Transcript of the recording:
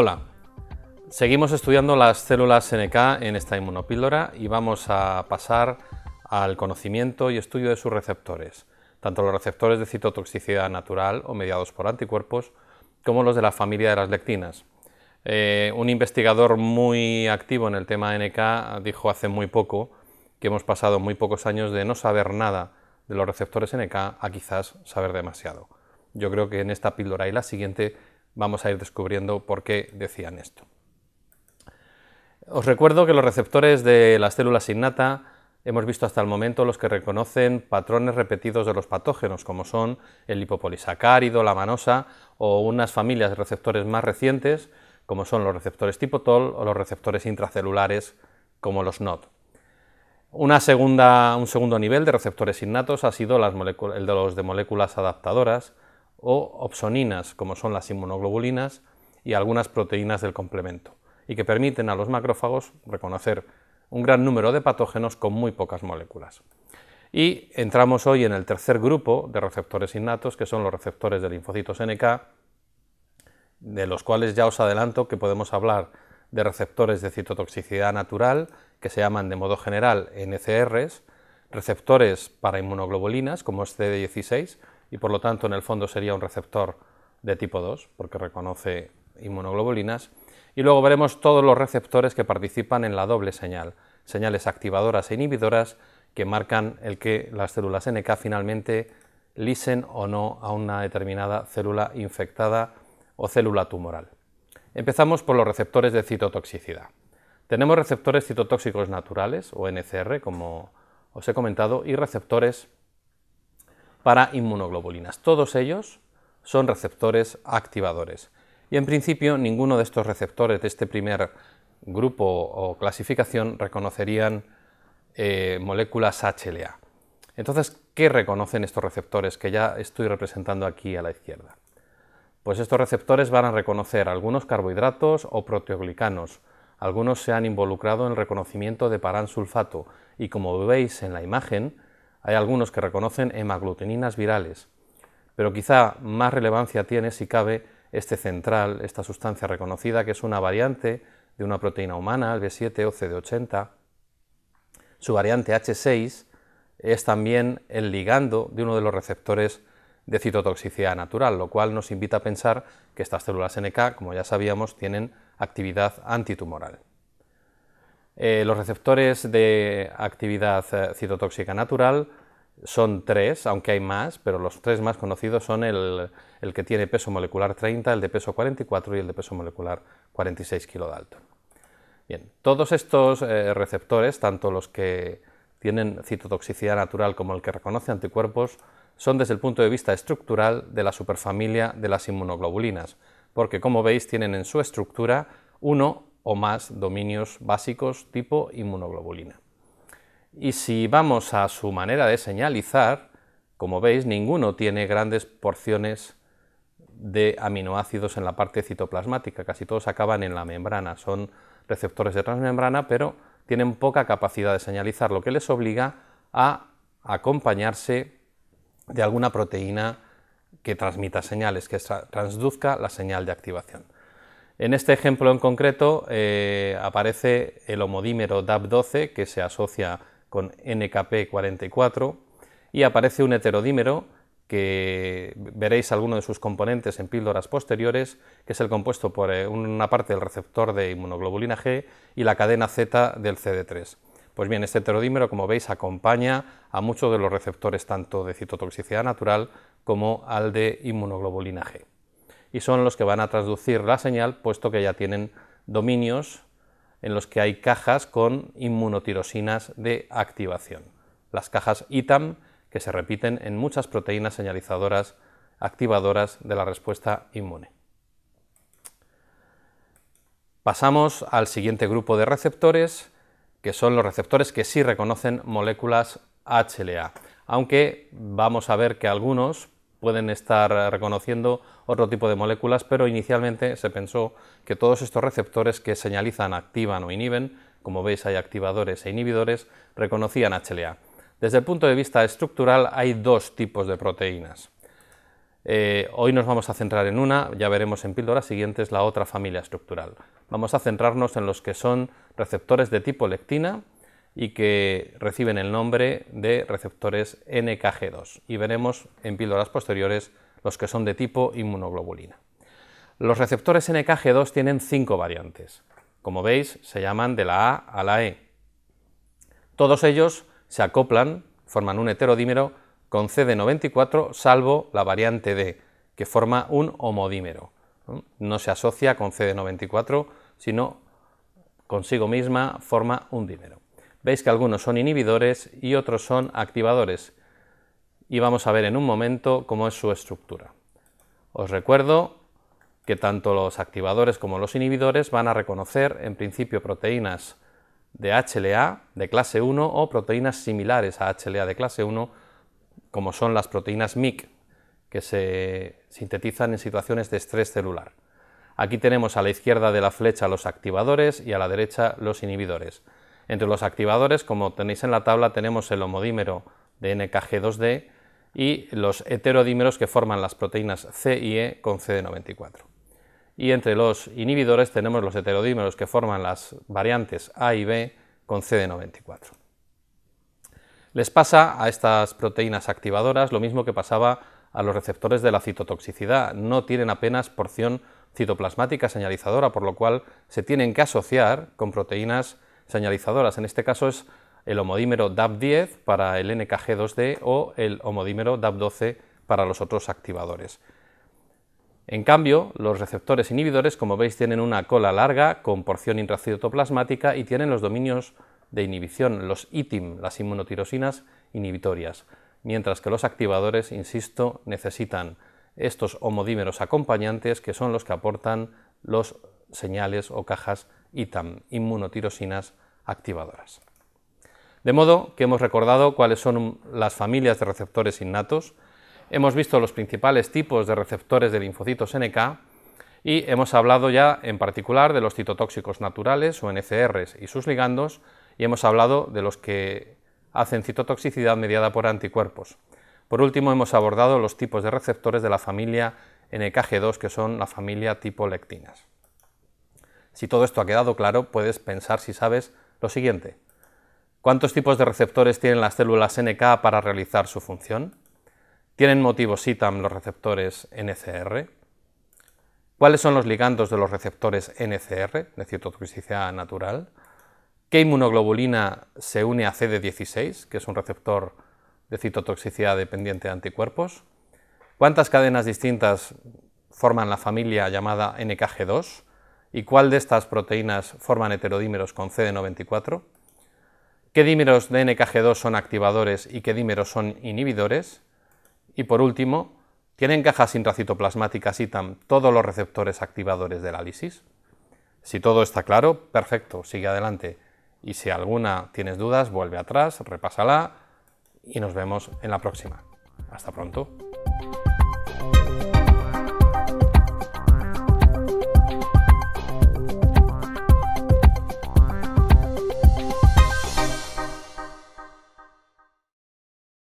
Hola, seguimos estudiando las células NK en esta inmunopíldora y vamos a pasar al conocimiento y estudio de sus receptores, tanto los receptores de citotoxicidad natural o mediados por anticuerpos, como los de la familia de las lectinas. Eh, un investigador muy activo en el tema NK dijo hace muy poco que hemos pasado muy pocos años de no saber nada de los receptores NK a quizás saber demasiado. Yo creo que en esta píldora y la siguiente vamos a ir descubriendo por qué decían esto. Os recuerdo que los receptores de las células innata hemos visto hasta el momento los que reconocen patrones repetidos de los patógenos, como son el lipopolisacárido, la manosa o unas familias de receptores más recientes, como son los receptores tipo TOL o los receptores intracelulares, como los NOT. un segundo nivel de receptores innatos ha sido el de los de moléculas adaptadoras, o opsoninas, como son las inmunoglobulinas, y algunas proteínas del complemento, y que permiten a los macrófagos reconocer un gran número de patógenos con muy pocas moléculas. Y entramos hoy en el tercer grupo de receptores innatos, que son los receptores de linfocitos NK, de los cuales ya os adelanto que podemos hablar de receptores de citotoxicidad natural, que se llaman de modo general NCRs, receptores para inmunoglobulinas, como es CD16, y por lo tanto en el fondo sería un receptor de tipo 2 porque reconoce inmunoglobulinas. Y luego veremos todos los receptores que participan en la doble señal, señales activadoras e inhibidoras que marcan el que las células NK finalmente lisen o no a una determinada célula infectada o célula tumoral. Empezamos por los receptores de citotoxicidad. Tenemos receptores citotóxicos naturales o NCR, como os he comentado, y receptores para inmunoglobulinas. Todos ellos son receptores activadores. Y en principio ninguno de estos receptores de este primer grupo o clasificación reconocerían eh, moléculas HLA. Entonces, ¿qué reconocen estos receptores que ya estoy representando aquí a la izquierda? Pues estos receptores van a reconocer algunos carbohidratos o proteoglicanos. Algunos se han involucrado en el reconocimiento de paransulfato y como veis en la imagen, hay algunos que reconocen hemaglutininas virales, pero quizá más relevancia tiene, si cabe, este central, esta sustancia reconocida, que es una variante de una proteína humana, el B7 o CD80. Su variante H6 es también el ligando de uno de los receptores de citotoxicidad natural, lo cual nos invita a pensar que estas células NK, como ya sabíamos, tienen actividad antitumoral. Eh, los receptores de actividad eh, citotóxica natural son tres, aunque hay más, pero los tres más conocidos son el, que tiene peso molecular 30, el de peso 44 y el de peso molecular 46 alto. Bien, todos estos eh, receptores, tanto los que tienen citotoxicidad natural como el que reconoce anticuerpos, son desde el punto de vista estructural de la superfamilia de las inmunoglobulinas, porque como veis tienen en su estructura uno o más dominios básicos tipo inmunoglobulina. Y si vamos a su manera de señalizar, como veis, ninguno tiene grandes porciones de aminoácidos en la parte citoplasmática, casi todos acaban en la membrana, son receptores de transmembrana, pero tienen poca capacidad de señalizar, lo que les obliga a acompañarse de alguna proteína que transmita señales, que transduzca la señal de activación. En este ejemplo en concreto eh, aparece el homodímero DAP12 que se asocia con NKP44 y aparece un heterodímero que veréis alguno de sus componentes en píldoras posteriores, que es el compuesto por eh, una parte del receptor de inmunoglobulina G y la cadena Z del CD3. Pues bien, este heterodímero, como veis, acompaña a muchos de los receptores tanto de citotoxicidad natural como al de inmunoglobulina G y son los que van a traducir la señal, puesto que ya tienen dominios en los que hay cajas con inmunotirosinas de activación. Las cajas ITAM que se repiten en muchas proteínas señalizadoras activadoras de la respuesta inmune. Pasamos al siguiente grupo de receptores, que son los receptores que sí reconocen moléculas HLA, aunque vamos a ver que algunos pueden estar eh, reconociendo otro tipo de moléculas, pero inicialmente se pensó que todos estos receptores que señalizan, activan o inhiben, como veis hay activadores e inhibidores, reconocían HLA. Desde el punto de vista estructural hay dos tipos de proteínas. Eh, hoy nos vamos a centrar en una, ya veremos en píldoras siguientes la otra familia estructural. Vamos a centrarnos en los que son receptores de tipo lectina, y que reciben el nombre de receptores NKG2 y veremos en píldoras posteriores los que son de tipo inmunoglobulina. Los receptores NKG2 tienen cinco variantes. Como veis, se llaman de la A a la E. Todos ellos se acoplan, forman un heterodímero con CD94 salvo la variante D, que forma un homodímero. No se asocia con CD94, sino consigo misma forma un dímero. Veis que algunos son inhibidores y otros son activadores. Y vamos a ver en un momento cómo es su estructura. Os recuerdo que tanto los activadores como los inhibidores van a reconocer en principio proteínas de HLA de clase 1 o proteínas similares a HLA de clase 1 como son las proteínas MIC que se sintetizan en situaciones de estrés celular. Aquí tenemos a la izquierda de la flecha los activadores y a la derecha los inhibidores. Entre los activadores, como tenéis en la tabla, tenemos el homodímero de NKG2D y los heterodímeros que forman las proteínas C y E con CD94. Y entre los inhibidores tenemos los heterodímeros que forman las variantes A y B con CD94. Les pasa a estas proteínas activadoras lo mismo que pasaba a los receptores de la citotoxicidad. No tienen apenas porción citoplasmática señalizadora, por lo cual se tienen que asociar con proteínas señalizadoras. En este caso es el homodímero DAP10 para el NKG2D o el homodímero DAP12 para los otros activadores. En cambio, los receptores inhibidores, como veis, tienen una cola larga con porción intracitoplasmática y tienen los dominios de inhibición, los ITIM, las inmunotirosinas inhibitorias, mientras que los activadores, insisto, necesitan estos homodímeros acompañantes que son los que aportan los señales o cajas ITAM, inmunotirosinas activadoras. De modo que hemos recordado cuáles son las familias de receptores innatos, hemos visto los principales tipos de receptores de linfocitos NK y hemos hablado ya en particular de los citotóxicos naturales o NCRs y sus ligandos y hemos hablado de los que hacen citotoxicidad mediada por anticuerpos. Por último, hemos abordado los tipos de receptores de la familia NKG2, que son la familia tipo lectinas. Si todo esto ha quedado claro, puedes pensar si sabes lo siguiente. ¿Cuántos tipos de receptores tienen las células NK para realizar su función? ¿Tienen motivos ITAM los receptores NCR? ¿Cuáles son los ligandos de los receptores NCR, de citotoxicidad natural? ¿Qué inmunoglobulina se une a CD16, que es un receptor de citotoxicidad dependiente de anticuerpos? ¿Cuántas cadenas distintas forman la familia llamada NKG2? y cuál de estas proteínas forman heterodímeros con CD94, qué dímeros de NKG2 son activadores y qué dímeros son inhibidores, y por último, ¿tienen cajas intracitoplasmáticas tan todos los receptores activadores de la lisis? Si todo está claro, perfecto, sigue adelante. Y si alguna tienes dudas, vuelve atrás, repásala y nos vemos en la próxima. Hasta pronto.